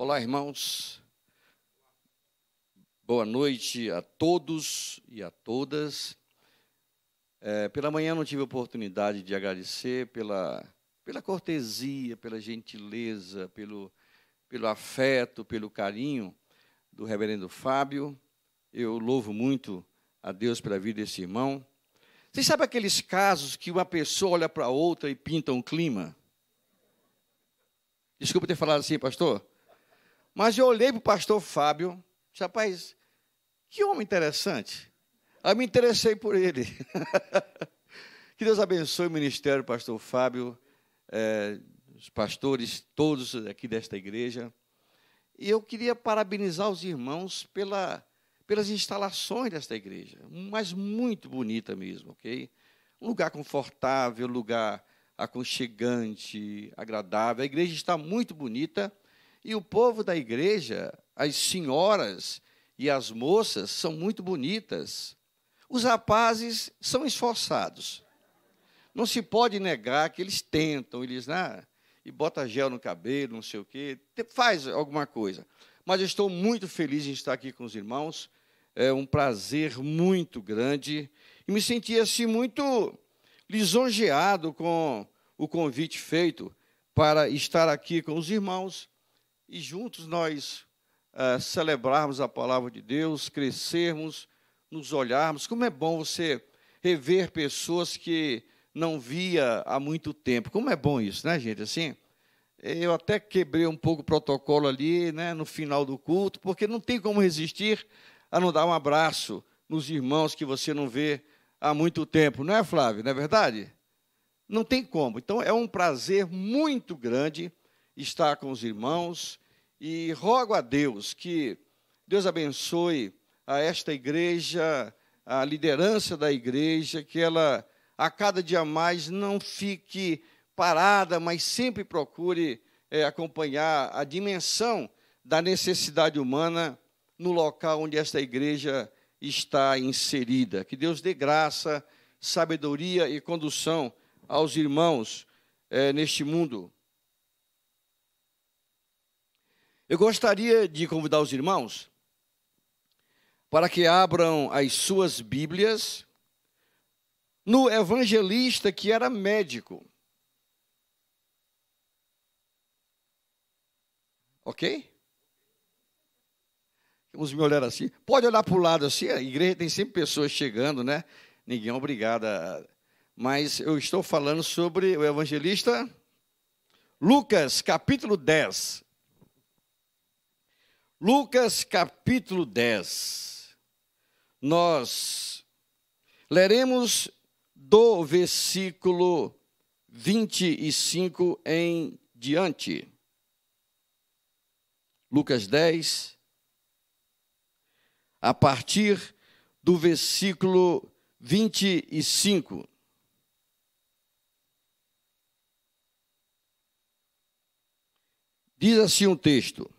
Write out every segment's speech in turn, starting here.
Olá, irmãos. Boa noite a todos e a todas. É, pela manhã não tive oportunidade de agradecer pela, pela cortesia, pela gentileza, pelo, pelo afeto, pelo carinho do reverendo Fábio. Eu louvo muito a Deus pela vida desse irmão. Vocês sabem aqueles casos que uma pessoa olha para outra e pinta um clima? Desculpa ter falado assim, pastor mas eu olhei para o pastor Fábio, disse, rapaz, que homem interessante. Aí me interessei por ele. que Deus abençoe o ministério, pastor Fábio, é, os pastores todos aqui desta igreja. E eu queria parabenizar os irmãos pela, pelas instalações desta igreja, mas muito bonita mesmo, ok? Um lugar confortável, lugar aconchegante, agradável. A igreja está muito bonita e o povo da igreja, as senhoras e as moças são muito bonitas. Os rapazes são esforçados. Não se pode negar que eles tentam, eles ah, e bota gel no cabelo, não sei o quê, faz alguma coisa. Mas estou muito feliz em estar aqui com os irmãos. É um prazer muito grande e me senti assim muito lisonjeado com o convite feito para estar aqui com os irmãos e juntos nós ah, celebrarmos a palavra de Deus, crescermos, nos olharmos. Como é bom você rever pessoas que não via há muito tempo. Como é bom isso, né, gente? Assim, eu até quebrei um pouco o protocolo ali, né, no final do culto, porque não tem como resistir a não dar um abraço nos irmãos que você não vê há muito tempo, não é, Flávio? Não é verdade? Não tem como. Então, é um prazer muito grande estar com os irmãos e rogo a Deus que Deus abençoe a esta igreja, a liderança da igreja, que ela a cada dia mais não fique parada, mas sempre procure é, acompanhar a dimensão da necessidade humana no local onde esta igreja está inserida. Que Deus dê graça, sabedoria e condução aos irmãos é, neste mundo. Eu gostaria de convidar os irmãos para que abram as suas Bíblias no evangelista que era médico. Ok? Vamos me olhar assim. Pode olhar para o lado assim, a igreja tem sempre pessoas chegando, né? Ninguém é obrigado a... Mas eu estou falando sobre o evangelista Lucas, capítulo 10. Lucas capítulo 10. Nós leremos do versículo 25 em diante. Lucas 10, a partir do versículo 25. Diz assim o um texto: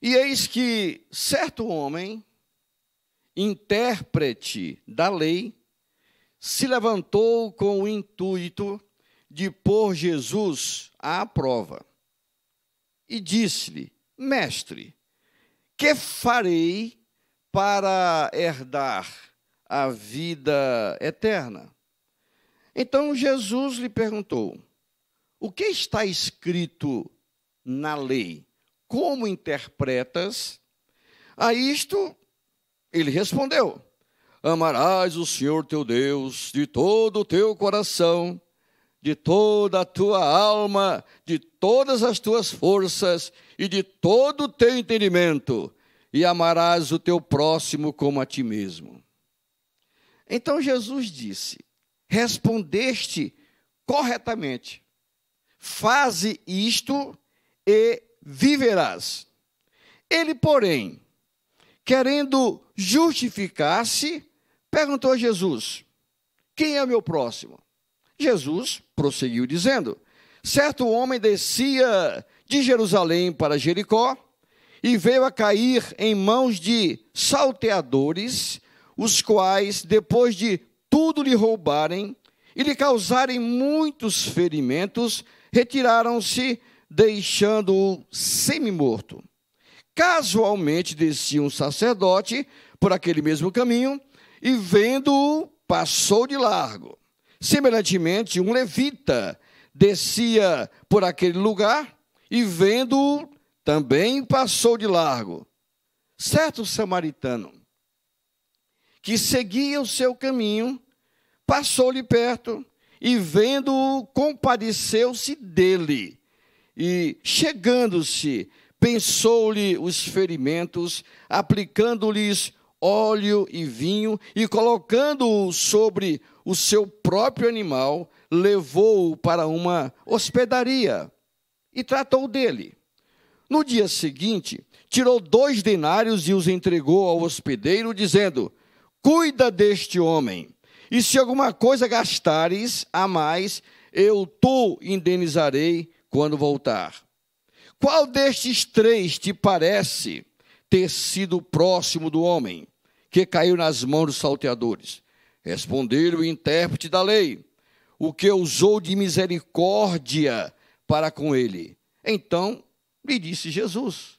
e eis que certo homem, intérprete da lei, se levantou com o intuito de pôr Jesus à prova. E disse-lhe: Mestre, que farei para herdar a vida eterna? Então Jesus lhe perguntou: O que está escrito na lei? como interpretas a isto? Ele respondeu: Amarás o Senhor teu Deus de todo o teu coração, de toda a tua alma, de todas as tuas forças e de todo o teu entendimento, e amarás o teu próximo como a ti mesmo. Então Jesus disse: Respondeste corretamente. Faze isto e viverás. Ele, porém, querendo justificar-se, perguntou a Jesus: Quem é meu próximo? Jesus prosseguiu dizendo: Certo homem descia de Jerusalém para Jericó e veio a cair em mãos de salteadores, os quais, depois de tudo lhe roubarem e lhe causarem muitos ferimentos, retiraram-se deixando-o semi-morto. Casualmente descia um sacerdote por aquele mesmo caminho e, vendo-o, passou de largo. Semelhantemente, um levita descia por aquele lugar e, vendo-o, também passou de largo. Certo samaritano que seguia o seu caminho, passou-lhe perto e, vendo-o, compadeceu-se dele e chegando-se, pensou-lhe os ferimentos, aplicando-lhes óleo e vinho, e colocando-o sobre o seu próprio animal, levou-o para uma hospedaria e tratou dele. No dia seguinte, tirou dois denários e os entregou ao hospedeiro, dizendo: Cuida deste homem, e se alguma coisa gastares a mais, eu tu indenizarei quando voltar. Qual destes três te parece ter sido próximo do homem que caiu nas mãos dos salteadores? Respondeu o intérprete da lei, o que usou de misericórdia para com ele. Então lhe disse Jesus: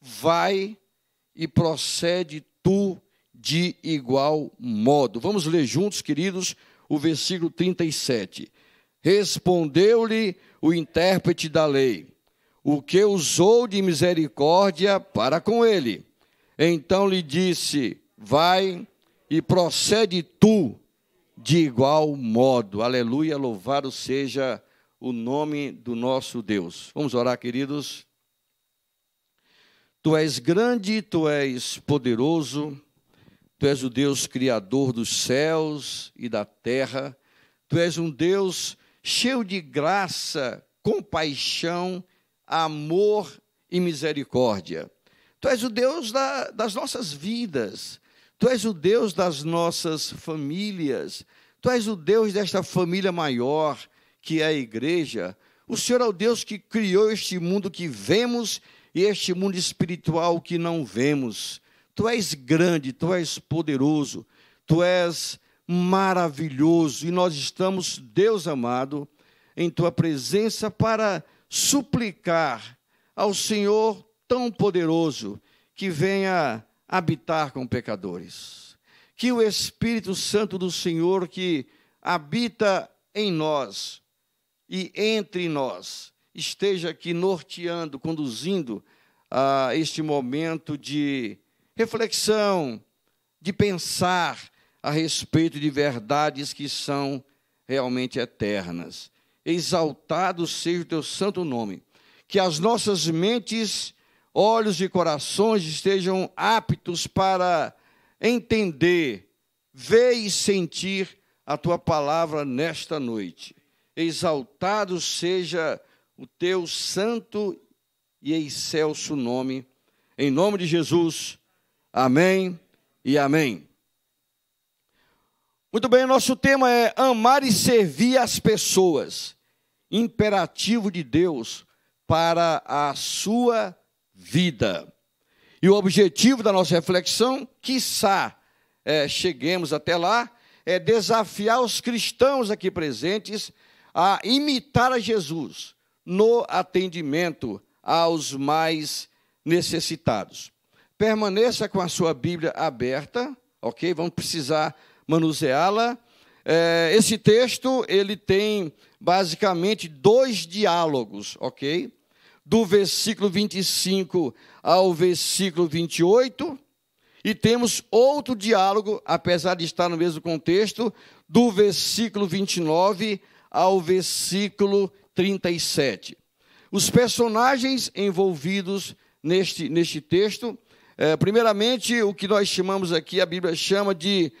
Vai e procede tu de igual modo. Vamos ler juntos, queridos, o versículo 37. Respondeu-lhe o intérprete da lei, o que usou de misericórdia para com ele. Então lhe disse: Vai e procede tu de igual modo. Aleluia, louvado seja o nome do nosso Deus. Vamos orar, queridos. Tu és grande, tu és poderoso, tu és o Deus criador dos céus e da terra, tu és um Deus cheio de graça, compaixão, amor e misericórdia. Tu és o Deus da, das nossas vidas, tu és o Deus das nossas famílias, tu és o Deus desta família maior que é a igreja. O Senhor é o Deus que criou este mundo que vemos e este mundo espiritual que não vemos. Tu és grande, tu és poderoso, tu és maravilhoso e nós estamos, Deus amado, em tua presença para suplicar ao Senhor tão poderoso que venha habitar com pecadores. Que o Espírito Santo do Senhor que habita em nós e entre nós esteja aqui norteando, conduzindo a ah, este momento de reflexão, de pensar, a respeito de verdades que são realmente eternas. Exaltado seja o teu santo nome. Que as nossas mentes, olhos e corações estejam aptos para entender, ver e sentir a tua palavra nesta noite. Exaltado seja o teu santo e excelso nome. Em nome de Jesus. Amém e amém. Muito bem, nosso tema é amar e servir as pessoas, imperativo de Deus para a sua vida. E o objetivo da nossa reflexão, quiçá é, cheguemos até lá, é desafiar os cristãos aqui presentes a imitar a Jesus no atendimento aos mais necessitados. Permaneça com a sua Bíblia aberta, ok? Vamos precisar manuseá-la. É, esse texto ele tem basicamente dois diálogos, ok? Do versículo 25 ao versículo 28. E temos outro diálogo, apesar de estar no mesmo contexto, do versículo 29 ao versículo 37. Os personagens envolvidos neste, neste texto, é, primeiramente, o que nós chamamos aqui, a Bíblia chama de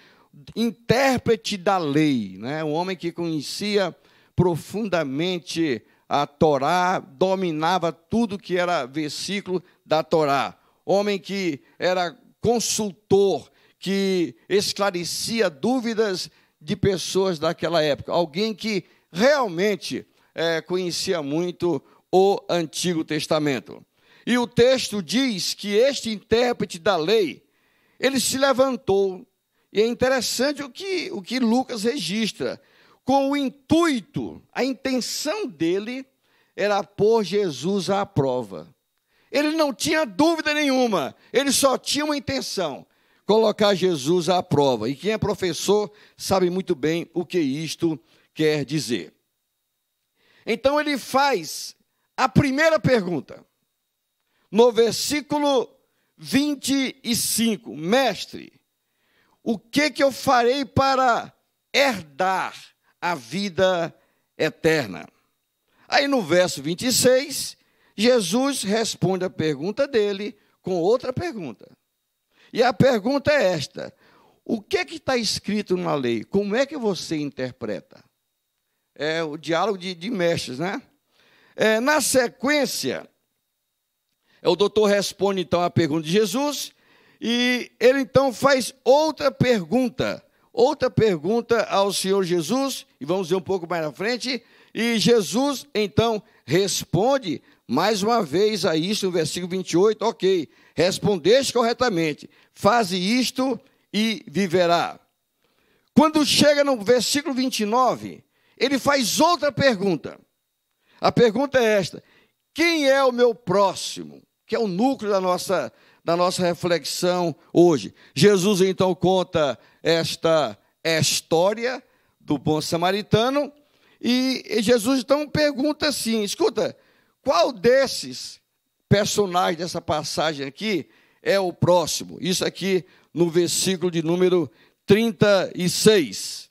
intérprete da lei, né? um homem que conhecia profundamente a Torá, dominava tudo que era versículo da Torá, homem que era consultor, que esclarecia dúvidas de pessoas daquela época, alguém que realmente é, conhecia muito o Antigo Testamento. E o texto diz que este intérprete da lei, ele se levantou e é interessante o que, o que Lucas registra. Com o intuito, a intenção dele era pôr Jesus à prova. Ele não tinha dúvida nenhuma, ele só tinha uma intenção: colocar Jesus à prova. E quem é professor sabe muito bem o que isto quer dizer. Então ele faz a primeira pergunta, no versículo 25: Mestre, o que, que eu farei para herdar a vida eterna? Aí no verso 26, Jesus responde a pergunta dele com outra pergunta. E a pergunta é esta: o que que está escrito na lei? Como é que você interpreta? É o diálogo de, de mestres, né? É, na sequência, é, o doutor responde então à pergunta de Jesus, e ele então faz outra pergunta, outra pergunta ao Senhor Jesus, e vamos ver um pouco mais na frente. E Jesus então responde mais uma vez a isso no versículo 28, ok, respondeste corretamente, faze isto e viverá. Quando chega no versículo 29, ele faz outra pergunta. A pergunta é esta: quem é o meu próximo? Que é o núcleo da nossa na nossa reflexão hoje. Jesus então conta esta é história do bom samaritano e Jesus então pergunta assim: escuta, qual desses personagens dessa passagem aqui é o próximo? Isso aqui no versículo de número 36.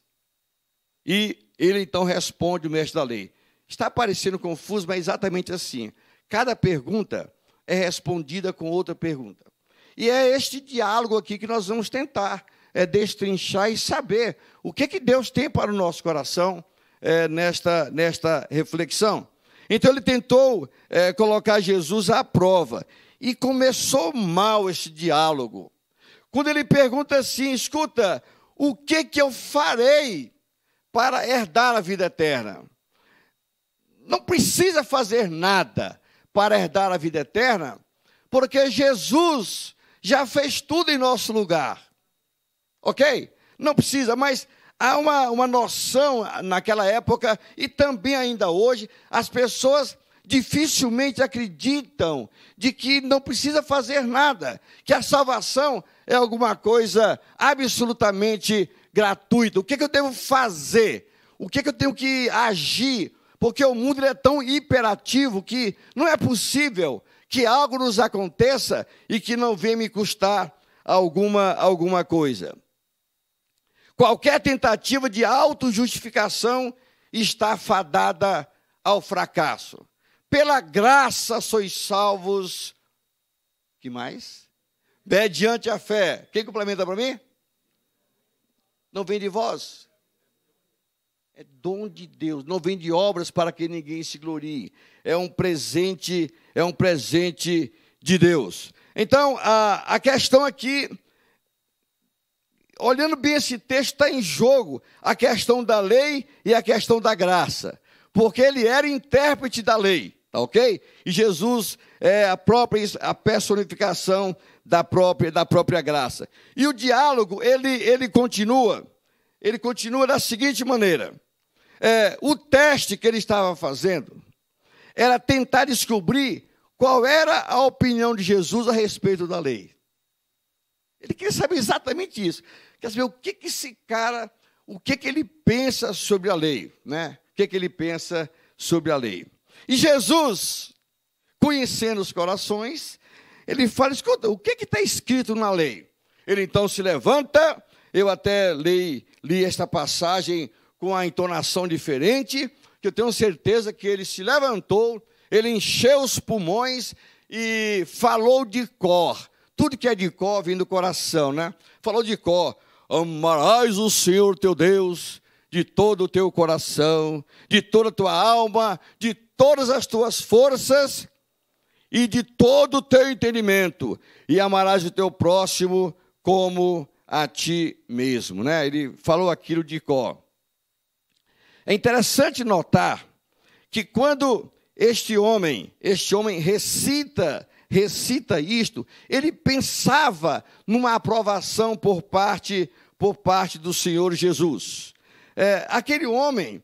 E ele então responde o mestre da lei. Está parecendo confuso, mas é exatamente assim. Cada pergunta é respondida com outra pergunta. E é este diálogo aqui que nós vamos tentar é, destrinchar e saber o que, que Deus tem para o nosso coração é, nesta, nesta reflexão. Então ele tentou é, colocar Jesus à prova e começou mal este diálogo. Quando ele pergunta assim: escuta, o que, que eu farei para herdar a vida eterna? Não precisa fazer nada para herdar a vida eterna, porque Jesus já fez tudo em nosso lugar. Ok? Não precisa, mas há uma, uma noção naquela época e também ainda hoje, as pessoas dificilmente acreditam de que não precisa fazer nada, que a salvação é alguma coisa absolutamente gratuita. O que, é que eu devo fazer? O que, é que eu tenho que agir? porque o mundo é tão hiperativo que não é possível que algo nos aconteça e que não venha me custar alguma, alguma coisa. Qualquer tentativa de autojustificação está fadada ao fracasso. Pela graça sois salvos. Que mais? Mediante a fé. Quem complementa para mim? Não vem de vós, é dom de Deus, não vem de obras para que ninguém se glorie. É um presente, é um presente de Deus. Então, a, a questão aqui, olhando bem esse texto, está em jogo a questão da lei e a questão da graça. Porque ele era intérprete da lei, tá ok? E Jesus é a própria a personificação da própria, da própria graça. E o diálogo, ele, ele continua, ele continua da seguinte maneira é, o teste que ele estava fazendo era tentar descobrir qual era a opinião de Jesus a respeito da lei. Ele queria saber exatamente isso. Quer saber o que, que esse cara, o que, que ele pensa sobre a lei, né? O que, que ele pensa sobre a lei. E Jesus, conhecendo os corações, ele fala: escuta, o que está escrito na lei? Ele então se levanta, eu até li, li esta passagem com a entonação diferente, que eu tenho certeza que ele se levantou, ele encheu os pulmões e falou de cor. Tudo que é de cor vem do coração, né? Falou de cor. Amarás o Senhor teu Deus de todo o teu coração, de toda a tua alma, de todas as tuas forças e de todo o teu entendimento, e amarás o teu próximo como a ti mesmo, né? Ele falou aquilo de cor. É interessante notar que quando este homem, este homem recita, recita isto, ele pensava numa aprovação por parte por parte do Senhor Jesus. É, aquele homem,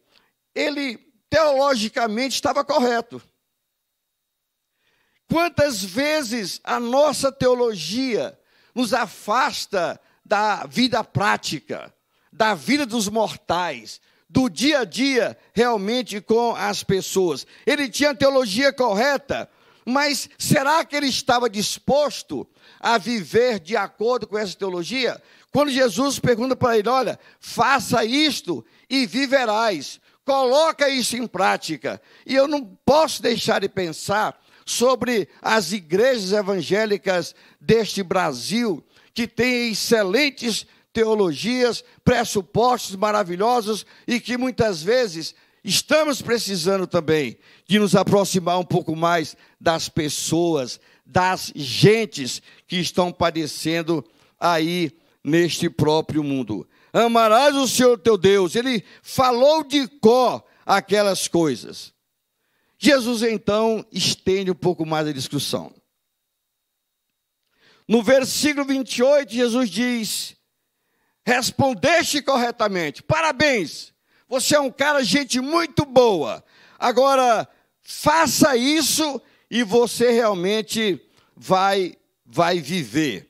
ele teologicamente estava correto. Quantas vezes a nossa teologia nos afasta da vida prática, da vida dos mortais, do dia a dia realmente com as pessoas. Ele tinha a teologia correta, mas será que ele estava disposto a viver de acordo com essa teologia? Quando Jesus pergunta para ele: Olha, faça isto e viverás, coloca isso em prática. E eu não posso deixar de pensar sobre as igrejas evangélicas deste Brasil, que têm excelentes teologias, pressupostos maravilhosos e que muitas vezes estamos precisando também de nos aproximar um pouco mais das pessoas, das gentes que estão padecendo aí neste próprio mundo. Amarás o Senhor teu Deus. Ele falou de có aquelas coisas. Jesus então estende um pouco mais a discussão. No versículo 28, Jesus diz: Respondeste corretamente. Parabéns. Você é um cara, gente muito boa. Agora, faça isso e você realmente vai vai viver.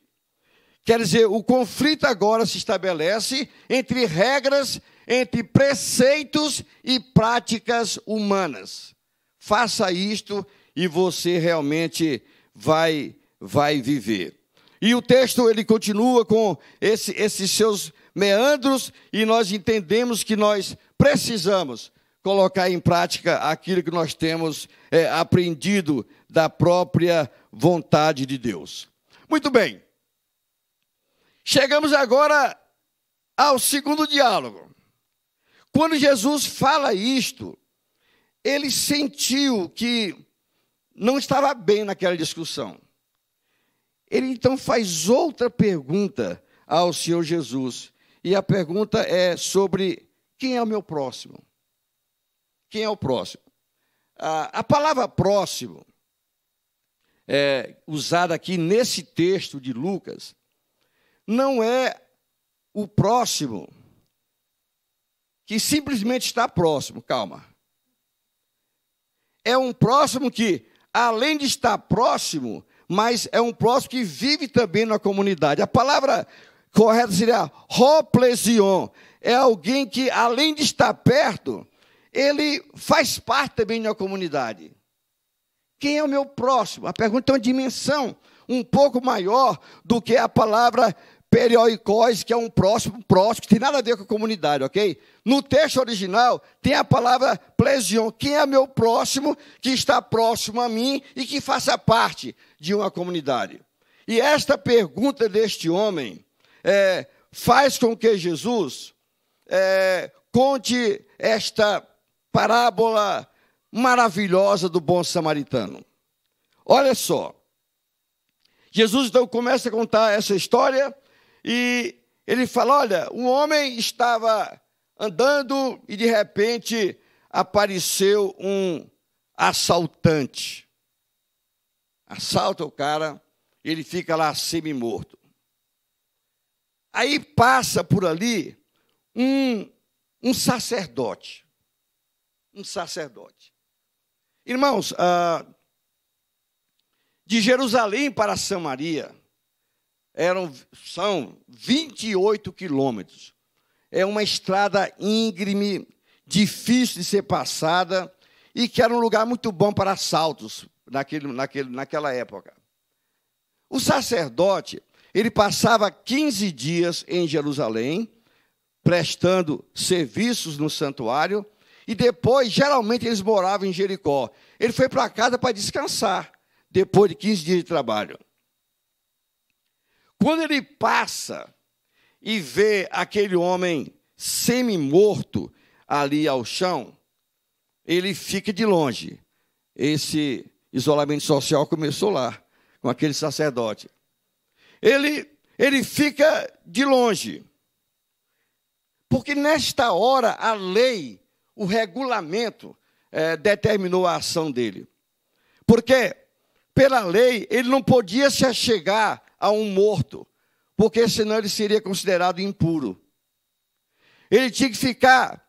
Quer dizer, o conflito agora se estabelece entre regras, entre preceitos e práticas humanas. Faça isto e você realmente vai vai viver. E o texto ele continua com esse, esses seus meandros e nós entendemos que nós precisamos colocar em prática aquilo que nós temos é, aprendido da própria vontade de Deus. Muito bem. Chegamos agora ao segundo diálogo. Quando Jesus fala isto, ele sentiu que não estava bem naquela discussão. Ele então faz outra pergunta ao Senhor Jesus. E a pergunta é sobre quem é o meu próximo? Quem é o próximo? A, palavra próximo, é, usada aqui nesse texto de Lucas, não é o próximo que simplesmente está próximo, calma. É um próximo que, além de estar próximo, mas é um próximo que vive também na comunidade. A palavra correta seria roplesion. É alguém que, além de estar perto, ele faz parte também da comunidade. Quem é o meu próximo? A pergunta é uma dimensão um pouco maior do que a palavra perióicos, que é um próximo, próximo, que tem nada a ver com a comunidade, ok? No texto original tem a palavra plesion, quem é meu próximo, que está próximo a mim e que faça parte de uma comunidade. E esta pergunta deste homem é, faz com que Jesus é, conte esta parábola maravilhosa do bom samaritano. Olha só. Jesus então começa a contar essa história e ele fala: olha, um homem estava andando e de repente apareceu um assaltante assalta o cara, ele fica lá semi-morto. Aí passa por ali um, um sacerdote. Um sacerdote. Irmãos, ah, de Jerusalém para Samaria eram, são 28 quilômetros. É uma estrada íngreme, difícil de ser passada e que era um lugar muito bom para assaltos, naquele, naquele, naquela época. O sacerdote, ele passava 15 dias em Jerusalém, prestando serviços no santuário, e depois, geralmente, eles moravam em Jericó. Ele foi para casa para descansar, depois de 15 dias de trabalho. Quando ele passa e vê aquele homem semi-morto ali ao chão, ele fica de longe. Esse Isolamento social começou lá, com aquele sacerdote. Ele, ele fica de longe. Porque nesta hora a lei, o regulamento, é, determinou a ação dele. Porque, pela lei, ele não podia se achegar a um morto, porque senão ele seria considerado impuro. Ele tinha que ficar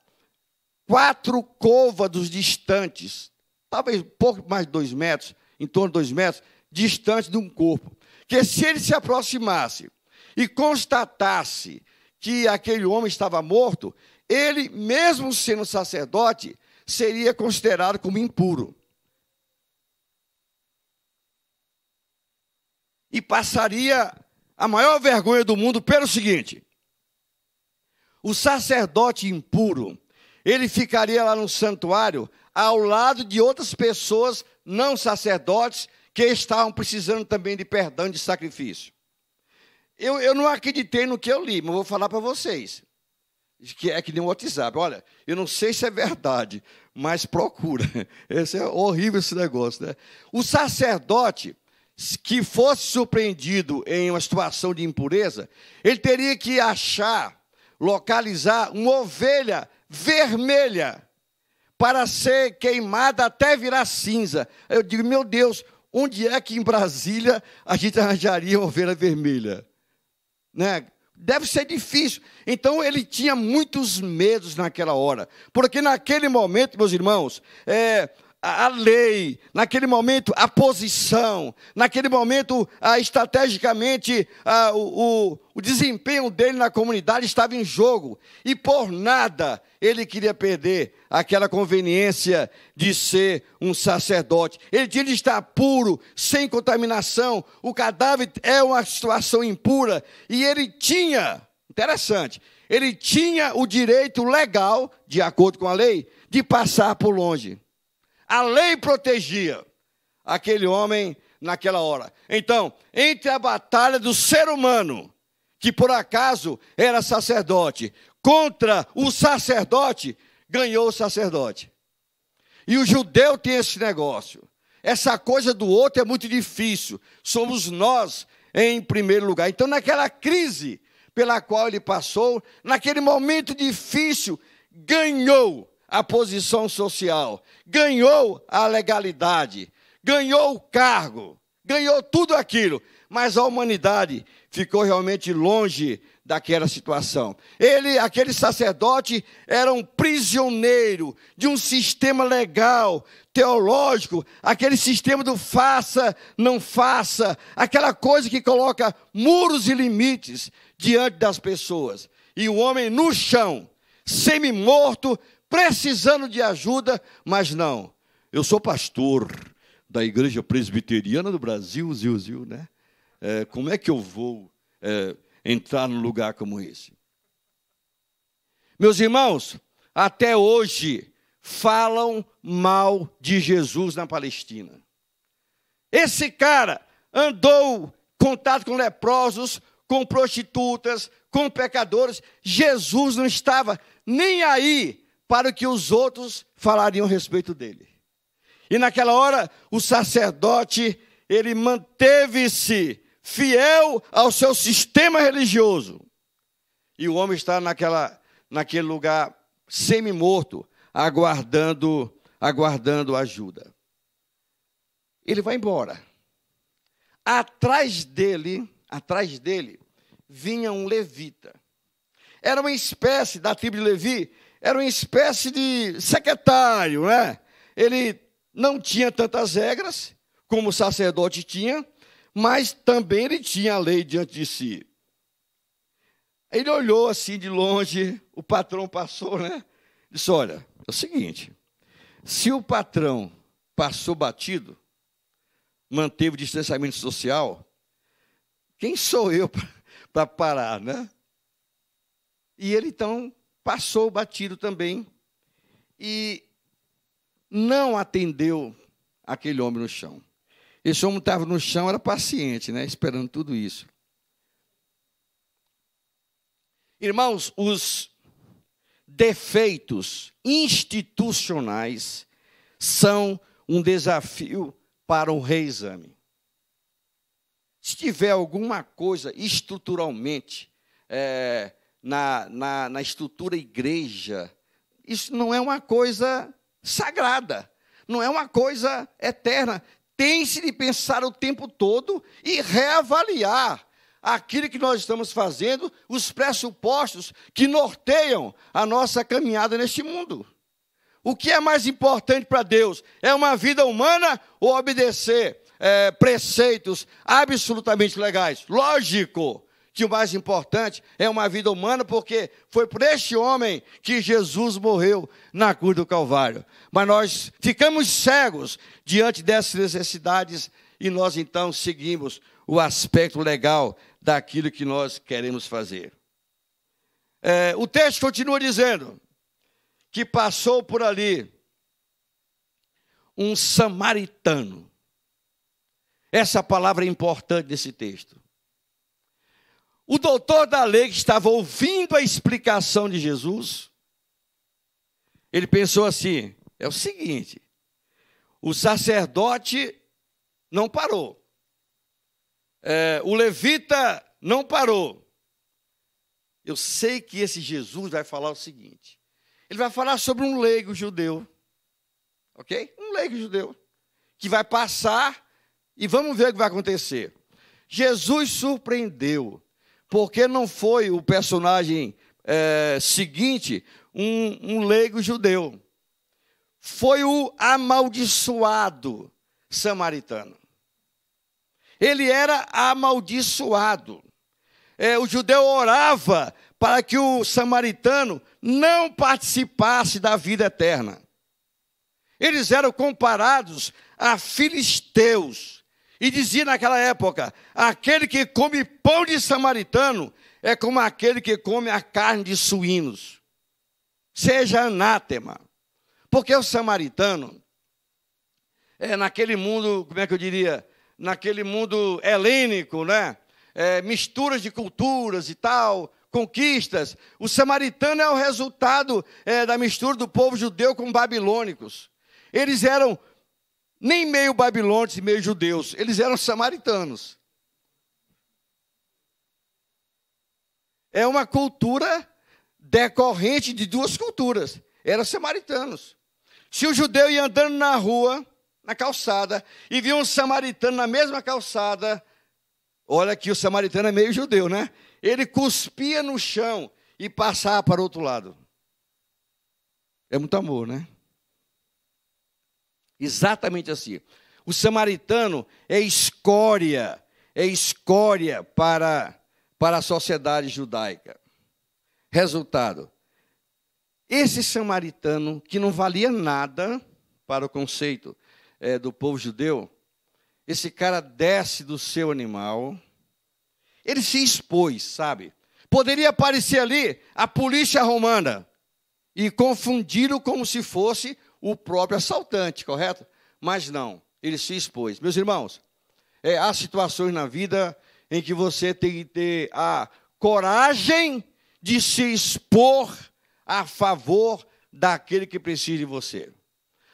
quatro côvados distantes talvez pouco mais de dois metros, em torno de dois metros, distante de um corpo. Que se ele se aproximasse e constatasse que aquele homem estava morto, ele, mesmo sendo sacerdote, seria considerado como impuro. E passaria a maior vergonha do mundo pelo seguinte: o sacerdote impuro, ele ficaria lá no santuário ao lado de outras pessoas não sacerdotes que estavam precisando também de perdão, de sacrifício. Eu, eu não acreditei no que eu li, mas vou falar para vocês. Que é que nem o WhatsApp. Olha, eu não sei se é verdade, mas procura. Esse é horrível esse negócio, né? O sacerdote que fosse surpreendido em uma situação de impureza, ele teria que achar, localizar uma ovelha vermelha para ser queimada até virar cinza. Eu digo, meu Deus, onde é que em Brasília a gente arranjaria uma ovelha vermelha? Né? Deve ser difícil. Então ele tinha muitos medos naquela hora. Porque naquele momento, meus irmãos, é, a lei, naquele momento a posição, naquele momento a, estrategicamente o, o, o desempenho dele na comunidade estava em jogo e por nada ele queria perder aquela conveniência de ser um sacerdote. Ele tinha de estar puro, sem contaminação. O cadáver é uma situação impura e ele tinha, interessante, ele tinha o direito legal, de acordo com a lei, de passar por longe. A lei protegia aquele homem naquela hora. Então, entre a batalha do ser humano, que por acaso era sacerdote, contra o sacerdote, ganhou o sacerdote. E o judeu tem esse negócio. Essa coisa do outro é muito difícil. Somos nós em primeiro lugar. Então, naquela crise pela qual ele passou, naquele momento difícil, ganhou a posição social, ganhou a legalidade, ganhou o cargo, ganhou tudo aquilo, mas a humanidade ficou realmente longe daquela situação. Ele, aquele sacerdote, era um prisioneiro de um sistema legal, teológico, aquele sistema do faça, não faça, aquela coisa que coloca muros e limites diante das pessoas. E o homem no chão, semi-morto, precisando de ajuda, mas não. Eu sou pastor da Igreja Presbiteriana do Brasil, Zil, Zil, né? É, como é que eu vou é, entrar num lugar como esse? Meus irmãos, até hoje falam mal de Jesus na Palestina. Esse cara andou contato com leprosos, com prostitutas, com pecadores. Jesus não estava nem aí para o que os outros falariam a respeito dele. E naquela hora, o sacerdote, ele manteve-se fiel ao seu sistema religioso. E o homem está naquela, naquele lugar semi-morto, aguardando, aguardando ajuda. Ele vai embora. Atrás dele, atrás dele, vinha um levita. Era uma espécie da tribo de Levi era uma espécie de secretário, né? Ele não tinha tantas regras como o sacerdote tinha, mas também ele tinha a lei diante de si. Ele olhou assim de longe, o patrão passou, né? Disse: Olha, é o seguinte, se o patrão passou batido, manteve o distanciamento social, quem sou eu para parar, né? E ele então passou batido também e não atendeu aquele homem no chão. Esse homem estava no chão, era paciente, né, esperando tudo isso. Irmãos, os defeitos institucionais são um desafio para o reexame. Se tiver alguma coisa estruturalmente é, na, na, na estrutura igreja, isso não é uma coisa sagrada, não é uma coisa eterna. Tem-se de pensar o tempo todo e reavaliar aquilo que nós estamos fazendo, os pressupostos que norteiam a nossa caminhada neste mundo. O que é mais importante para Deus? É uma vida humana ou obedecer é, preceitos absolutamente legais? Lógico, que o mais importante é uma vida humana, porque foi por este homem que Jesus morreu na cruz do Calvário. Mas nós ficamos cegos diante dessas necessidades e nós então seguimos o aspecto legal daquilo que nós queremos fazer. É, o texto continua dizendo que passou por ali um samaritano. Essa palavra é importante nesse texto o doutor da lei que estava ouvindo a explicação de Jesus, ele pensou assim: é o seguinte, o sacerdote não parou, é, o levita não parou. Eu sei que esse Jesus vai falar o seguinte: ele vai falar sobre um leigo judeu, ok? Um leigo judeu, que vai passar e vamos ver o que vai acontecer. Jesus surpreendeu porque não foi o personagem é, seguinte um, um leigo judeu. Foi o amaldiçoado samaritano. Ele era amaldiçoado. É, o judeu orava para que o samaritano não participasse da vida eterna. Eles eram comparados a filisteus e dizia naquela época: aquele que come pão de samaritano é como aquele que come a carne de suínos. Seja anátema. Porque o samaritano, é, naquele mundo, como é que eu diria? Naquele mundo helênico, né? É, misturas de culturas e tal, conquistas. O samaritano é o resultado é, da mistura do povo judeu com babilônicos. Eles eram nem meio babilônios e meio judeus, eles eram samaritanos. É uma cultura decorrente de duas culturas, eram samaritanos. Se o judeu ia andando na rua, na calçada, e via um samaritano na mesma calçada, olha que o samaritano é meio judeu, né? Ele cuspia no chão e passava para o outro lado. É muito amor, né? Exatamente assim. O samaritano é escória, é escória para, para a sociedade judaica. Resultado: esse samaritano, que não valia nada para o conceito é, do povo judeu, esse cara desce do seu animal, ele se expôs, sabe? Poderia aparecer ali a polícia romana e confundi-lo como se fosse o próprio assaltante, correto? Mas não, ele se expôs. Meus irmãos, é, há situações na vida em que você tem que ter a coragem de se expor a favor daquele que precisa de você.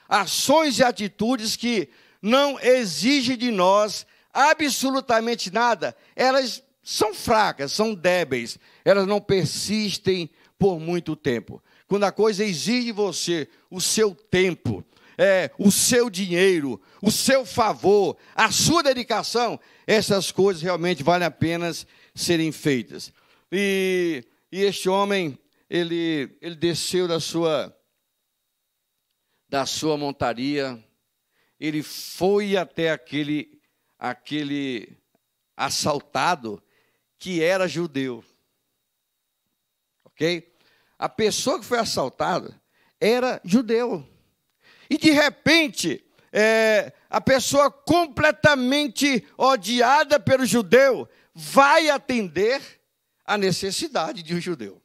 Ações e atitudes que não exigem de nós absolutamente nada, elas são fracas, são débeis, elas não persistem por muito tempo quando a coisa exige você o seu tempo, é, o seu dinheiro, o seu favor, a sua dedicação, essas coisas realmente valem a pena serem feitas. E, e este homem, ele, ele desceu da sua, da sua montaria, ele foi até aquele, aquele assaltado que era judeu. Ok? a pessoa que foi assaltada era judeu. E de repente, é, a pessoa completamente odiada pelo judeu vai atender a necessidade de um judeu.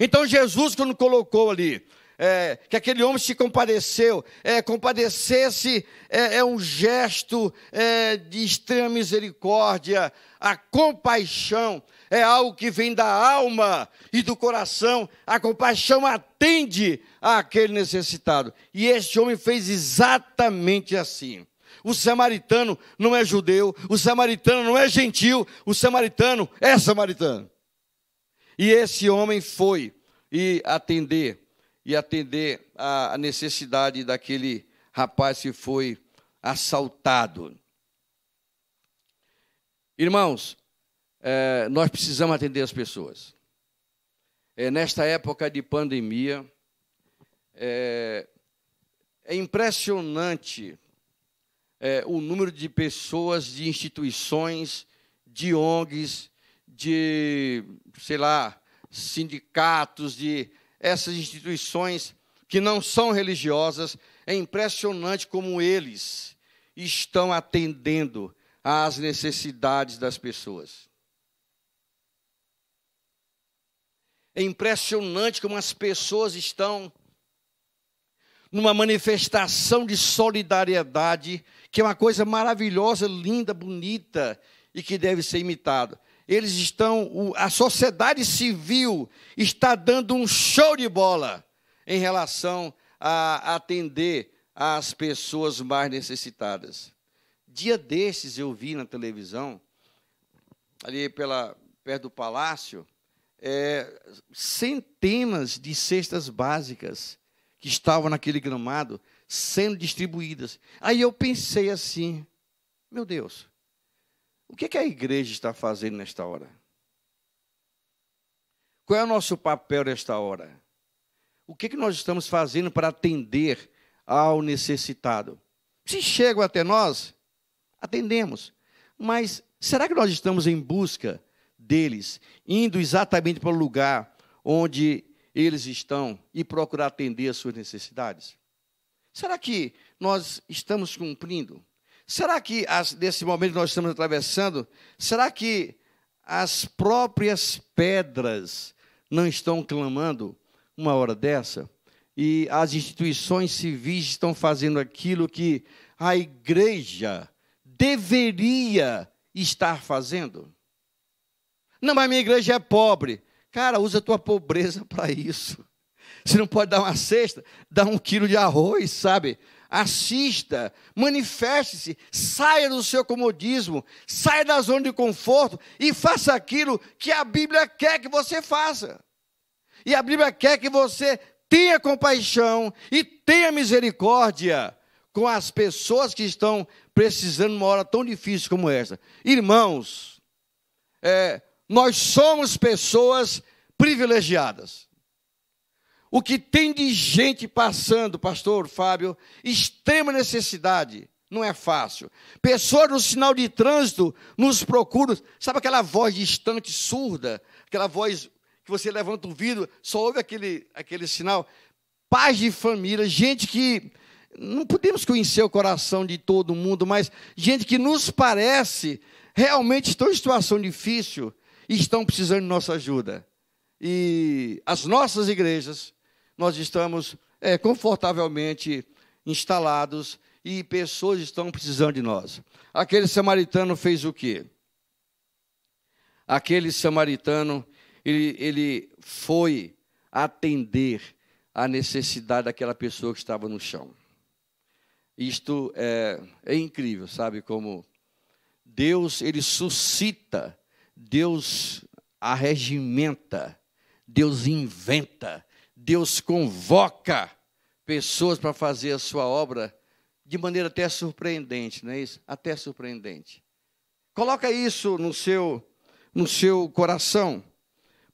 Então Jesus, quando colocou ali é, que aquele homem se compadeceu. É, Compadecer-se é, é, um gesto é, de extrema misericórdia. A compaixão é algo que vem da alma e do coração. A compaixão atende àquele necessitado. E este homem fez exatamente assim. O samaritano não é judeu, o samaritano não é gentil, o samaritano é samaritano. E esse homem foi e atender e atender à necessidade daquele rapaz que foi assaltado. Irmãos, é, nós precisamos atender as pessoas. É, nesta época de pandemia, é, é impressionante é, o número de pessoas, de instituições, de ONGs, de, sei lá, sindicatos, de essas instituições que não são religiosas, é impressionante como eles estão atendendo às necessidades das pessoas. É impressionante como as pessoas estão numa manifestação de solidariedade, que é uma coisa maravilhosa, linda, bonita e que deve ser imitada eles estão, a sociedade civil está dando um show de bola em relação a atender às pessoas mais necessitadas. Dia desses eu vi na televisão, ali pela, perto do palácio, é, centenas de cestas básicas que estavam naquele gramado sendo distribuídas. Aí eu pensei assim, meu Deus, o que, é que a igreja está fazendo nesta hora? Qual é o nosso papel nesta hora? O que, é que nós estamos fazendo para atender ao necessitado? Se chegam até nós, atendemos. Mas será que nós estamos em busca deles, indo exatamente para o lugar onde eles estão e procurar atender às suas necessidades? Será que nós estamos cumprindo? Será que, as, nesse momento que nós estamos atravessando, será que as próprias pedras não estão clamando uma hora dessa? E as instituições civis estão fazendo aquilo que a igreja deveria estar fazendo? Não, mas minha igreja é pobre. Cara, usa a tua pobreza para isso. Você não pode dar uma cesta, dá um quilo de arroz, sabe? assista, manifeste-se, saia do seu comodismo, saia da zona de conforto e faça aquilo que a Bíblia quer que você faça. E a Bíblia quer que você tenha compaixão e tenha misericórdia com as pessoas que estão precisando numa hora tão difícil como essa. Irmãos, é, nós somos pessoas privilegiadas. O que tem de gente passando, pastor Fábio, extrema necessidade, não é fácil. Pessoas no sinal de trânsito nos procuram, sabe aquela voz distante, surda, aquela voz que você levanta o vidro, só ouve aquele, aquele sinal. Paz de família, gente que não podemos conhecer o coração de todo mundo, mas gente que nos parece realmente estão em situação difícil e estão precisando de nossa ajuda. E as nossas igrejas, nós estamos é, confortavelmente instalados e pessoas estão precisando de nós. Aquele samaritano fez o quê? Aquele samaritano, ele, ele foi atender a necessidade daquela pessoa que estava no chão. Isto é, é incrível, sabe? Como Deus, ele suscita, Deus arregimenta, Deus inventa, Deus convoca pessoas para fazer a sua obra de maneira até surpreendente, não é isso? Até surpreendente. Coloca isso no seu no seu coração,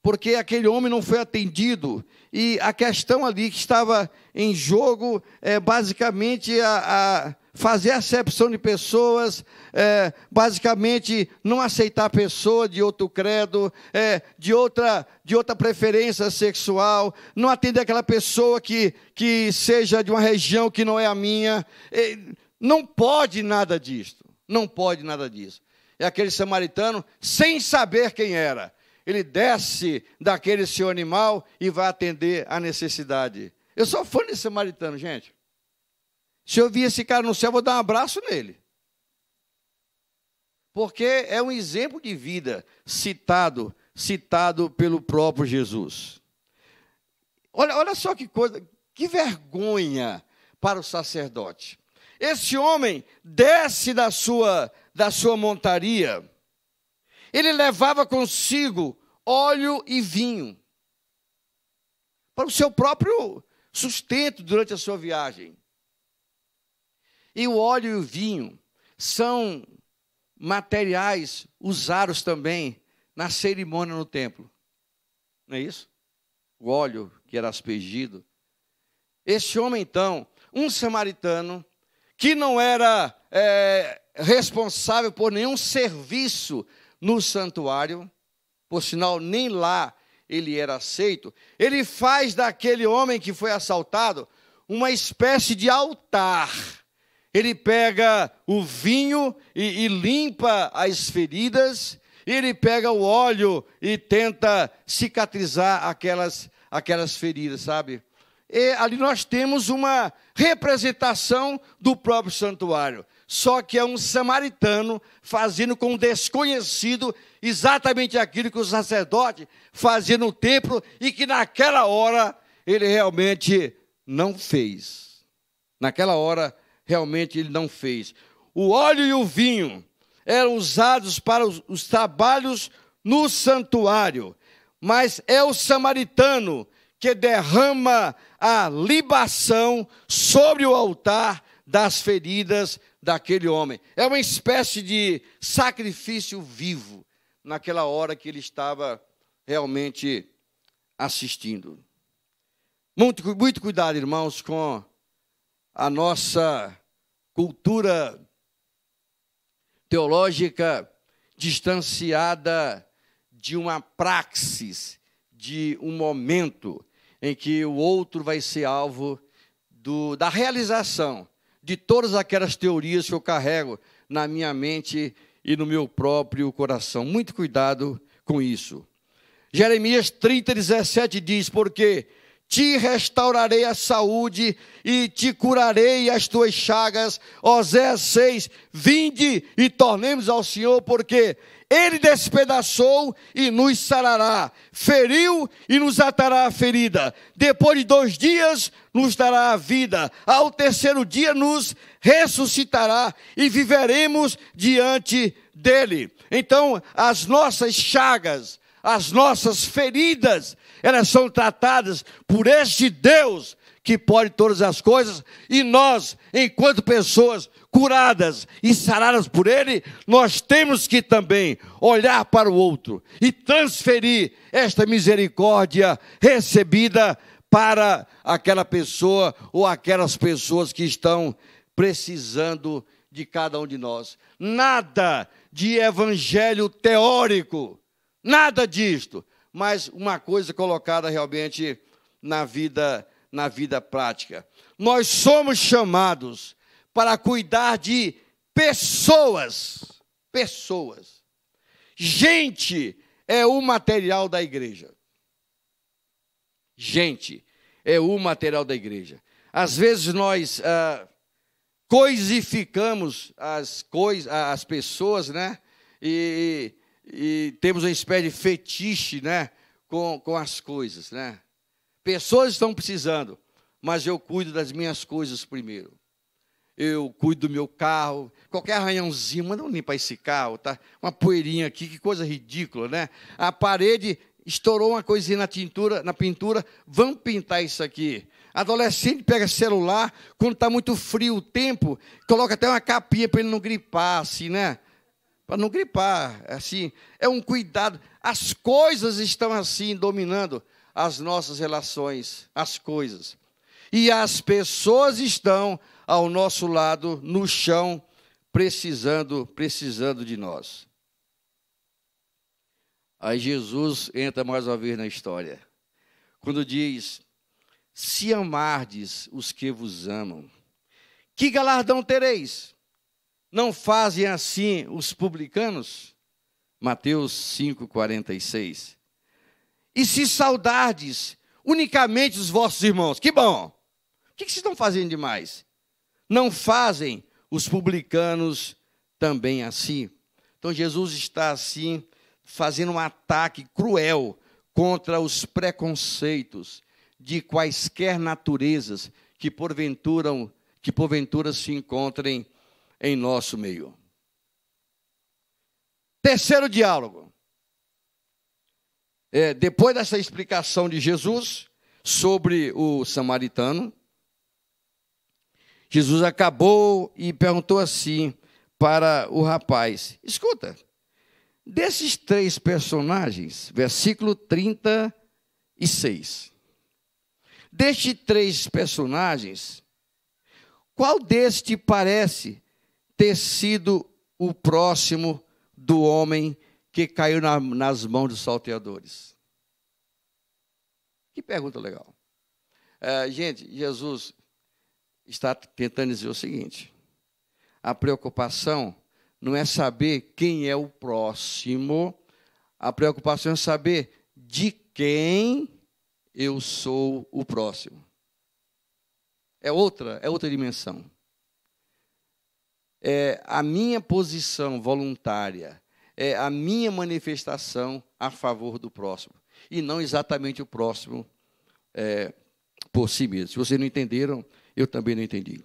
porque aquele homem não foi atendido e a questão ali que estava em jogo é basicamente a, a fazer acepção de pessoas, é, basicamente não aceitar pessoa de outro credo, é, de, outra, de outra preferência sexual, não atender aquela pessoa que, que seja de uma região que não é a minha. É, não pode nada disso. Não pode nada disso. É aquele samaritano sem saber quem era. Ele desce daquele seu animal e vai atender a necessidade. Eu sou fã desse samaritano, gente. Se eu vi esse cara no céu, eu vou dar um abraço nele. Porque é um exemplo de vida citado, citado pelo próprio Jesus. Olha, olha só que coisa, que vergonha para o sacerdote. Esse homem desce da sua, da sua montaria. Ele levava consigo óleo e vinho para o seu próprio sustento durante a sua viagem. E o óleo e o vinho são materiais usados também na cerimônia no templo. Não é isso? O óleo que era aspergido. Este homem, então, um samaritano, que não era é, responsável por nenhum serviço no santuário, por sinal, nem lá ele era aceito, ele faz daquele homem que foi assaltado uma espécie de altar ele pega o vinho e, e, limpa as feridas, ele pega o óleo e tenta cicatrizar aquelas, aquelas feridas, sabe? E ali nós temos uma representação do próprio santuário. Só que é um samaritano fazendo com um desconhecido exatamente aquilo que o sacerdote fazia no templo e que naquela hora ele realmente não fez. Naquela hora realmente ele não fez. O óleo e o vinho eram usados para os, os trabalhos no santuário, mas é o samaritano que derrama a libação sobre o altar das feridas daquele homem. É uma espécie de sacrifício vivo naquela hora que ele estava realmente assistindo. Muito, muito cuidado, irmãos, com a nossa cultura teológica distanciada de uma praxis, de um momento em que o outro vai ser alvo do, da realização de todas aquelas teorias que eu carrego na minha mente e no meu próprio coração. Muito cuidado com isso. Jeremias 30, 17 diz: Porque te restaurarei a saúde e te curarei as tuas chagas. Oséias 6, vinde e tornemos ao Senhor, porque ele despedaçou e nos sarará, feriu e nos atará a ferida. Depois de dois dias, nos dará a vida. Ao terceiro dia, nos ressuscitará e viveremos diante dele. Então, as nossas chagas, as nossas feridas, elas são tratadas por este Deus que pode todas as coisas, e nós, enquanto pessoas curadas e saradas por Ele, nós temos que também olhar para o outro e transferir esta misericórdia recebida para aquela pessoa ou aquelas pessoas que estão precisando de cada um de nós. Nada de evangelho teórico, nada disto mas uma coisa colocada realmente na vida na vida prática. Nós somos chamados para cuidar de pessoas, pessoas. Gente é o material da igreja. Gente é o material da igreja. Às vezes nós ah, coisificamos as coisas, as pessoas, né? E, e temos uma espécie de fetiche né, com, com as coisas. Né? Pessoas estão precisando, mas eu cuido das minhas coisas primeiro. Eu cuido do meu carro, qualquer arranhãozinho, manda eu limpar esse carro, tá? Uma poeirinha aqui, que coisa ridícula, né? A parede estourou uma coisinha na tintura, na pintura, vamos pintar isso aqui. Adolescente pega celular, quando está muito frio o tempo, coloca até uma capinha para ele não gripar, assim, né? para não gripar, é assim, é um cuidado. As coisas estão assim dominando as nossas relações, as coisas. E as pessoas estão ao nosso lado, no chão, precisando, precisando de nós. Aí Jesus entra mais uma vez na história. Quando diz: Se amardes os que vos amam, que galardão tereis? Não fazem assim os publicanos? Mateus 5,46. E se saudardes unicamente os vossos irmãos, que bom! O que, que vocês estão fazendo demais? Não fazem os publicanos também assim? Então Jesus está assim, fazendo um ataque cruel contra os preconceitos de quaisquer naturezas que porventura, que porventura se encontrem em nosso meio. Terceiro diálogo. É, depois dessa explicação de Jesus sobre o samaritano, Jesus acabou e perguntou assim para o rapaz: escuta, desses três personagens, versículo 36. Destes três personagens, qual destes parece ter sido o próximo do homem que caiu na, nas mãos dos salteadores. Que pergunta legal. É, gente, Jesus está tentando dizer o seguinte: a preocupação não é saber quem é o próximo, a preocupação é saber de quem eu sou o próximo. É outra, é outra dimensão é, a minha posição voluntária, é, a minha manifestação a favor do próximo, e não exatamente o próximo é, por si mesmo. Se vocês não entenderam, eu também não entendi.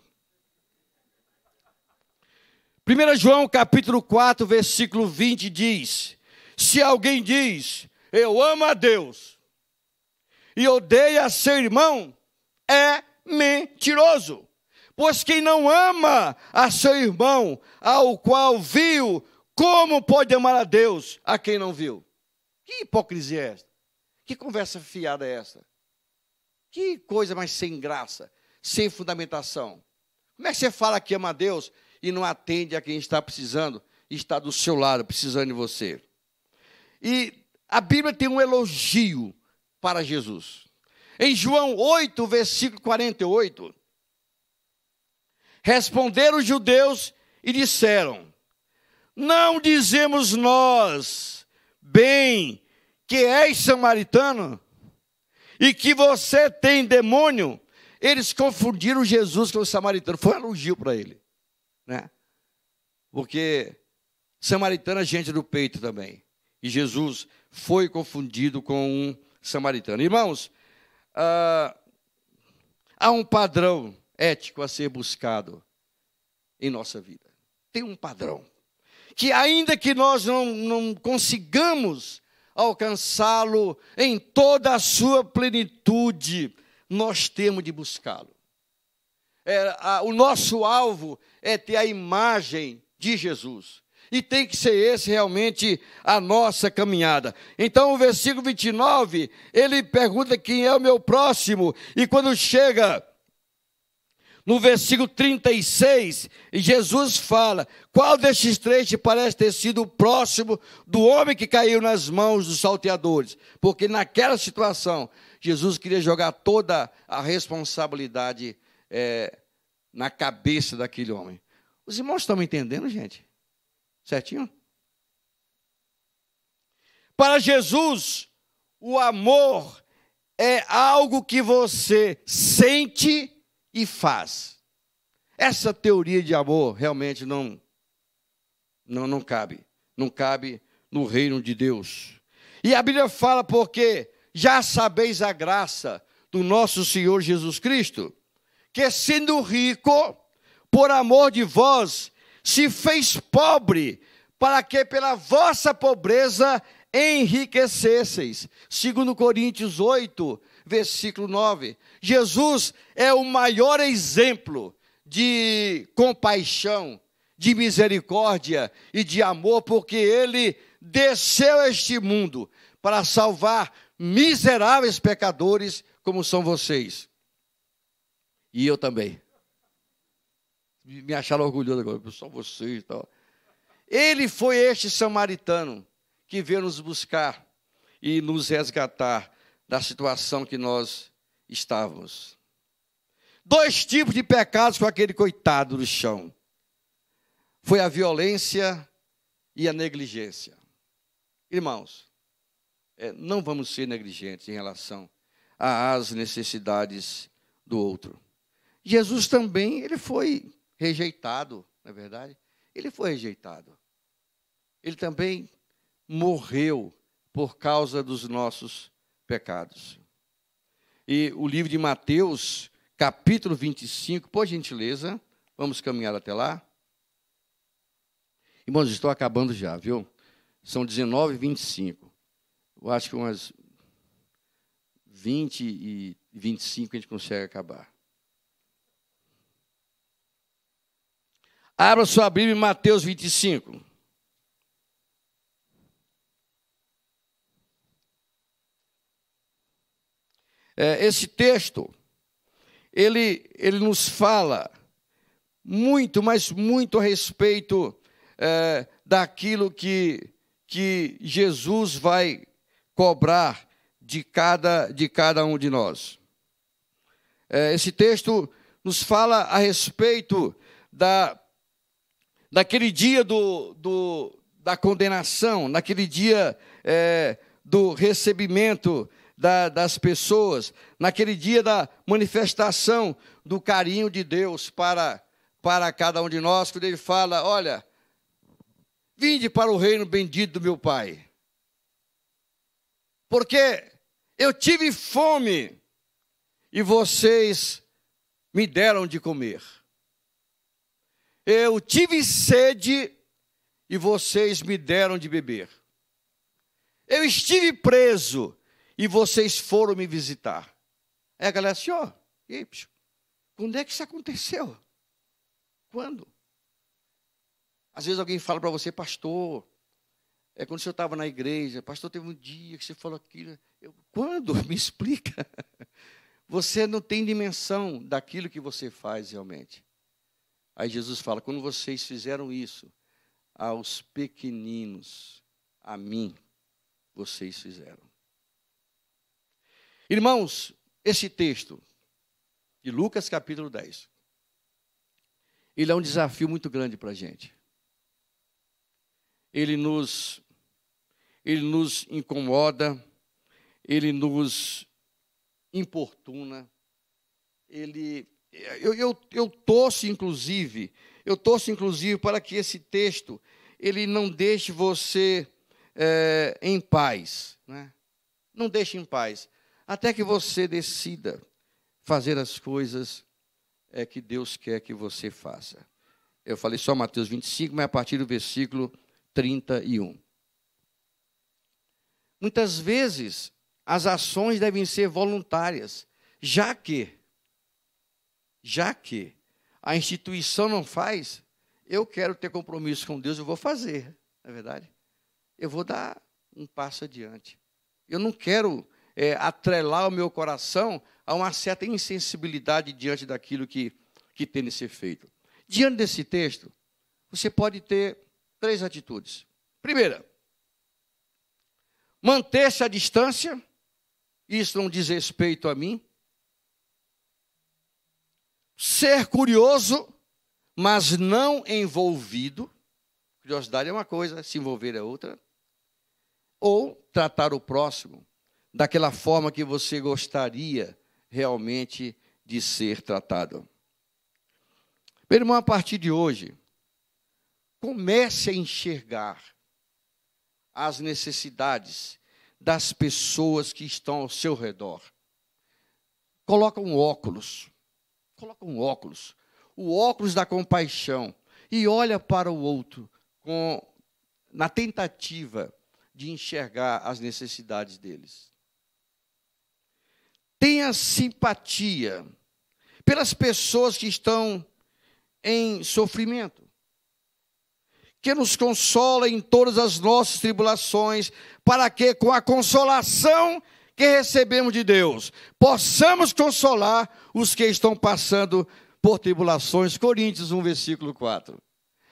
1 João capítulo 4, versículo 20 diz: Se alguém diz, eu amo a Deus, e odeia seu irmão, é mentiroso. Pois quem não ama a seu irmão, ao qual viu, como pode amar a Deus a quem não viu? Que hipocrisia é esta? Que conversa fiada é esta? Que coisa mais sem graça, sem fundamentação. Como é que você fala que ama a Deus e não atende a quem está precisando, está do seu lado, precisando de você? E a Bíblia tem um elogio para Jesus. Em João 8, versículo 48, Responderam os judeus e disseram: Não dizemos nós, bem, que és samaritano e que você tem demônio. Eles confundiram Jesus com o samaritano. Foi um elogio para ele, né? Porque samaritano é gente do peito também. E Jesus foi confundido com um samaritano. Irmãos, ah, há um padrão ético a ser buscado em nossa vida. Tem um padrão. Que ainda que nós não, não consigamos alcançá-lo em toda a sua plenitude, nós temos de buscá-lo. É, o nosso alvo é ter a imagem de Jesus. E tem que ser esse realmente a nossa caminhada. Então, o versículo 29, ele pergunta quem é o meu próximo, e quando chega no versículo 36, Jesus fala: Qual destes três te parece ter sido o próximo do homem que caiu nas mãos dos salteadores? Porque naquela situação, Jesus queria jogar toda a responsabilidade é, na cabeça daquele homem. Os irmãos estão me entendendo, gente? Certinho? Para Jesus, o amor é algo que você sente e faz. Essa teoria de amor realmente não, não, não cabe. Não cabe no reino de Deus. E a Bíblia fala porque já sabeis a graça do nosso Senhor Jesus Cristo, que sendo rico, por amor de vós, se fez pobre, para que pela vossa pobreza enriquecesseis. Segundo Coríntios 8, versículo 9. Jesus é o maior exemplo de compaixão, de misericórdia e de amor, porque ele desceu a este mundo para salvar miseráveis pecadores como são vocês. E eu também. Me acharam orgulhoso agora, só vocês e tal. Ele foi este samaritano que veio nos buscar e nos resgatar da situação que nós estávamos. Dois tipos de pecados com aquele coitado no chão. Foi a violência e a negligência. Irmãos, é, não vamos ser negligentes em relação às necessidades do outro. Jesus também, ele foi rejeitado, na é verdade? Ele foi rejeitado. Ele também morreu por causa dos nossos pecados. E o livro de Mateus, capítulo 25, por gentileza, vamos caminhar até lá. Irmãos, estou acabando já, viu? São 19 e 25. Eu acho que umas 20 e 25 a gente consegue acabar. Abra sua Bíblia em Mateus 25. É, esse texto, ele, ele nos fala muito, mas muito a respeito é, daquilo que, que Jesus vai cobrar de cada, de cada um de nós. É, esse texto nos fala a respeito da, daquele dia do, do, da condenação, naquele dia é, do recebimento da, das pessoas, naquele dia da manifestação do carinho de Deus para, para cada um de nós, quando ele fala: Olha, vinde para o reino bendito do meu Pai. Porque eu tive fome e vocês me deram de comer. Eu tive sede e vocês me deram de beber. Eu estive preso e vocês foram me visitar. Aí a galera disse, assim, ó, oh, quando é que isso aconteceu? Quando? Às vezes alguém fala para você, pastor, é quando o senhor estava na igreja, pastor, teve um dia que você falou aquilo. Eu, quando? Me explica. Você não tem dimensão daquilo que você faz realmente. Aí Jesus fala: quando vocês fizeram isso aos pequeninos, a mim, vocês fizeram. Irmãos, esse texto de Lucas capítulo 10, ele é um desafio muito grande para a gente. Ele nos, ele nos incomoda, ele nos importuna, ele eu, eu, eu, torço, inclusive, eu torço, inclusive, para que esse texto ele não deixe você é, em paz. Né? Não deixe em paz até que você decida fazer as coisas é, que Deus quer que você faça. Eu falei só Mateus 25, mas a partir do versículo 31. Muitas vezes as ações devem ser voluntárias, já que já que a instituição não faz, eu quero ter compromisso com Deus, eu vou fazer, não é verdade. Eu vou dar um passo adiante. Eu não quero é, atrelar o meu coração a uma certa insensibilidade diante daquilo que, que tem de ser feito. Diante desse texto, você pode ter três atitudes. Primeira, manter-se à distância, isso não diz respeito a mim. Ser curioso, mas não envolvido. Curiosidade é uma coisa, se envolver é outra. Ou tratar o próximo daquela forma que você gostaria realmente de ser tratado. Meu irmão, a partir de hoje, comece a enxergar as necessidades das pessoas que estão ao seu redor. Coloca um óculos. Coloca um óculos. O óculos da compaixão. E olha para o outro com, na tentativa de enxergar as necessidades deles. Tenha simpatia pelas pessoas que estão em sofrimento. Que nos consola em todas as nossas tribulações, para que com a consolação que recebemos de Deus, possamos consolar os que estão passando por tribulações. Coríntios 1, versículo 4.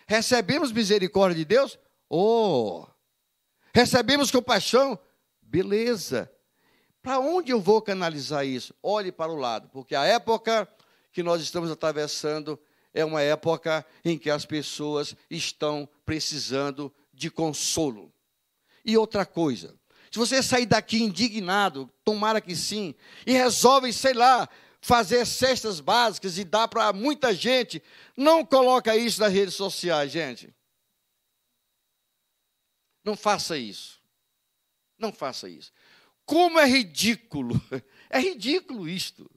Recebemos misericórdia de Deus? Oh! Recebemos compaixão? Beleza. Para onde eu vou canalizar isso? Olhe para o lado, porque a época que nós estamos atravessando é uma época em que as pessoas estão precisando de consolo. E outra coisa, se você sair daqui indignado, tomara que sim, e resolve, sei lá, fazer cestas básicas e dar para muita gente, não coloca isso nas redes sociais, gente. Não faça isso. Não faça isso. Como é ridículo! É ridículo isto.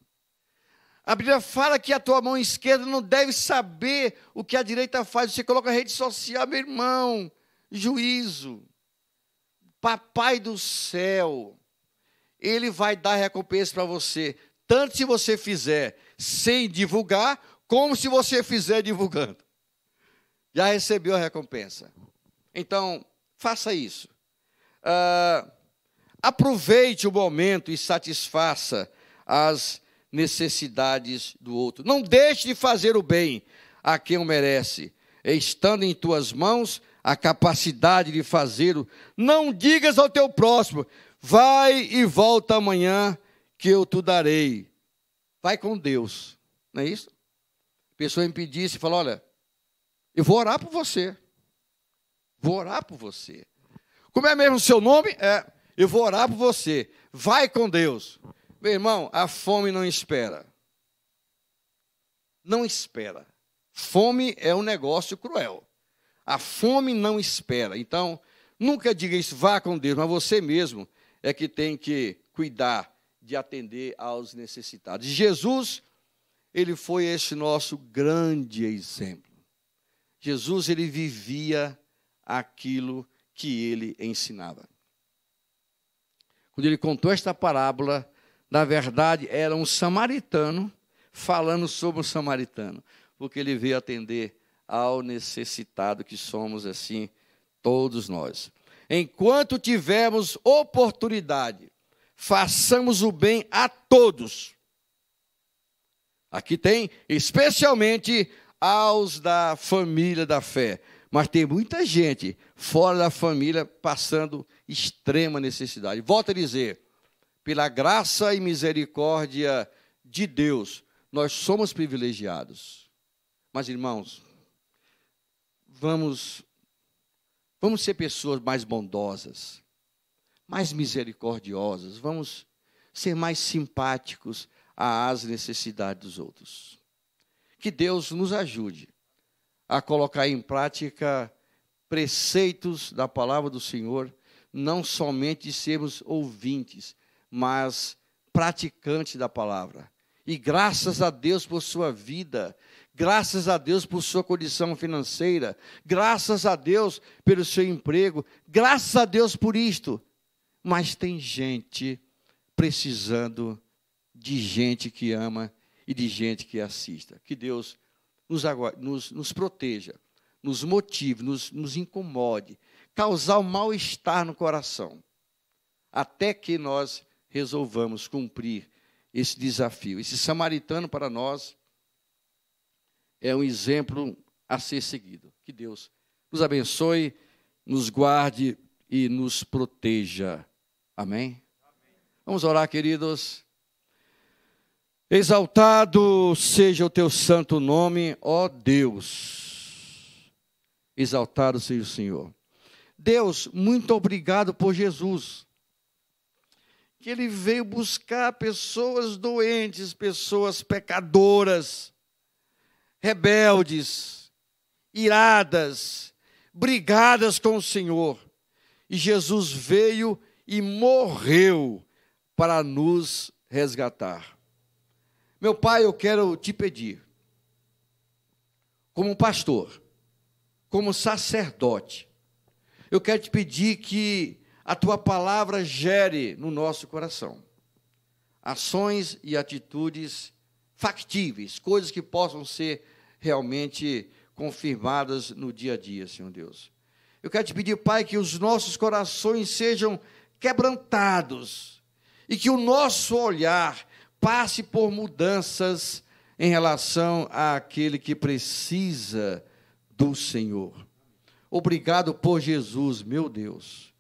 A Bíblia fala que a tua mão esquerda não deve saber o que a direita faz. Você coloca a rede social, meu irmão, juízo. Papai do céu, ele vai dar recompensa para você, tanto se você fizer sem divulgar, como se você fizer divulgando. Já recebeu a recompensa. Então, faça isso. Uh, Aproveite o momento e satisfaça as necessidades do outro. Não deixe de fazer o bem a quem o merece, estando em tuas mãos a capacidade de fazê-lo. Não digas ao teu próximo: vai e volta amanhã que eu te darei. Vai com Deus, não é isso? A pessoa pedisse e falou: olha, eu vou orar por você. Vou orar por você. Como é mesmo o seu nome? É eu vou orar por você. Vai com Deus. Meu irmão, a fome não espera. Não espera. Fome é um negócio cruel. A fome não espera. Então, nunca diga isso, vá com Deus, mas você mesmo é que tem que cuidar de atender aos necessitados. Jesus, ele foi esse nosso grande exemplo. Jesus, ele vivia aquilo que ele ensinava quando ele contou esta parábola, na verdade era um samaritano falando sobre o samaritano, porque ele veio atender ao necessitado que somos assim todos nós. Enquanto tivermos oportunidade, façamos o bem a todos. Aqui tem especialmente aos da família da fé, mas tem muita gente fora da família passando extrema necessidade. Volto a dizer, pela graça e misericórdia de Deus, nós somos privilegiados. Mas, irmãos, vamos, vamos ser pessoas mais bondosas, mais misericordiosas, vamos ser mais simpáticos às necessidades dos outros. Que Deus nos ajude a colocar em prática preceitos da palavra do Senhor não somente sermos ouvintes, mas praticantes da palavra. E graças a Deus por sua vida, graças a Deus por sua condição financeira, graças a Deus pelo seu emprego, graças a Deus por isto. Mas tem gente precisando de gente que ama e de gente que assista. Que Deus nos, nos, nos proteja, nos motive, nos, nos incomode, causar um mal-estar no coração, até que nós resolvamos cumprir esse desafio. Esse samaritano para nós é um exemplo a ser seguido. Que Deus nos abençoe, nos guarde e nos proteja. Amém? Amém. Vamos orar, queridos. Exaltado seja o teu santo nome, ó Deus. Exaltado seja o Senhor. Deus, muito obrigado por Jesus. Que ele veio buscar pessoas doentes, pessoas pecadoras, rebeldes, iradas, brigadas com o Senhor. E Jesus veio e morreu para nos resgatar. Meu Pai, eu quero te pedir, como pastor, como sacerdote, eu quero te pedir que a tua palavra gere no nosso coração ações e atitudes factíveis, coisas que possam ser realmente confirmadas no dia a dia, Senhor Deus. Eu quero te pedir, Pai, que os nossos corações sejam quebrantados e que o nosso olhar passe por mudanças em relação àquele que precisa do Senhor. Obrigado por Jesus, meu Deus,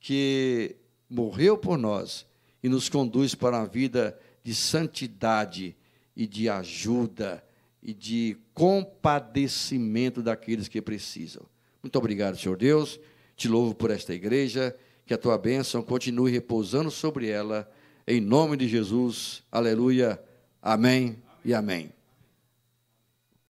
que morreu por nós e nos conduz para a vida de santidade e de ajuda e de compadecimento daqueles que precisam. Muito obrigado, Senhor Deus. Te louvo por esta igreja, que a tua bênção continue repousando sobre ela. Em nome de Jesus. Aleluia. Amém, amém. e amém.